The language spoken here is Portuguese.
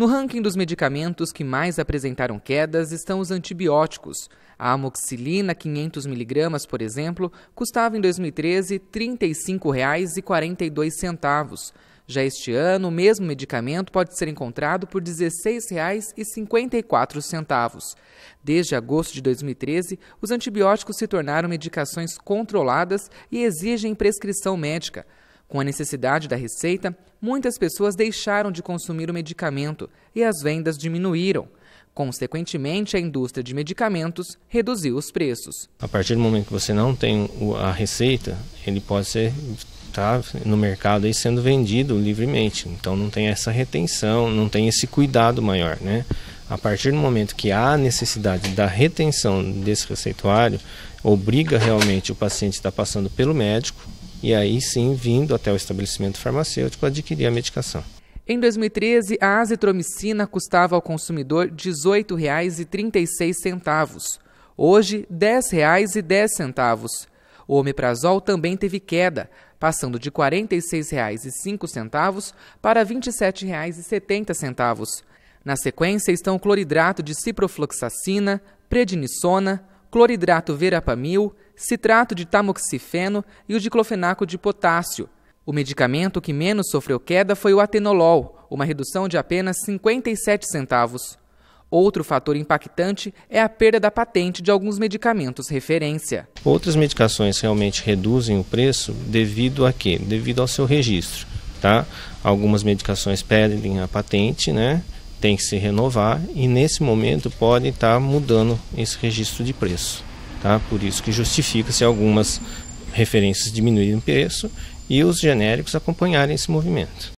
No ranking dos medicamentos que mais apresentaram quedas estão os antibióticos. A amoxicilina 500mg, por exemplo, custava em 2013 R$ 35,42. Já este ano, o mesmo medicamento pode ser encontrado por R$ 16,54. Desde agosto de 2013, os antibióticos se tornaram medicações controladas e exigem prescrição médica. Com a necessidade da receita, muitas pessoas deixaram de consumir o medicamento e as vendas diminuíram. Consequentemente, a indústria de medicamentos reduziu os preços. A partir do momento que você não tem a receita, ele pode ser tá no mercado e sendo vendido livremente. Então não tem essa retenção, não tem esse cuidado maior, né? A partir do momento que há necessidade da retenção desse receituário, obriga realmente o paciente a estar passando pelo médico, e aí sim, vindo até o estabelecimento farmacêutico, adquirir a medicação. Em 2013, a azitromicina custava ao consumidor R$ 18,36. Hoje, R$ 10,10. O omeprazol também teve queda, passando de R$ 46,05 para R$ 27,70. Na sequência estão o cloridrato de ciprofloxacina, prednisona, cloridrato verapamil, citrato de tamoxifeno e o diclofenaco de potássio. O medicamento que menos sofreu queda foi o atenolol, uma redução de apenas 57 centavos. Outro fator impactante é a perda da patente de alguns medicamentos referência. Outras medicações realmente reduzem o preço devido a quê? Devido ao seu registro, tá? Algumas medicações perdem a patente, né? tem que se renovar e nesse momento pode estar mudando esse registro de preço. Tá? Por isso que justifica-se algumas referências diminuírem o preço e os genéricos acompanharem esse movimento.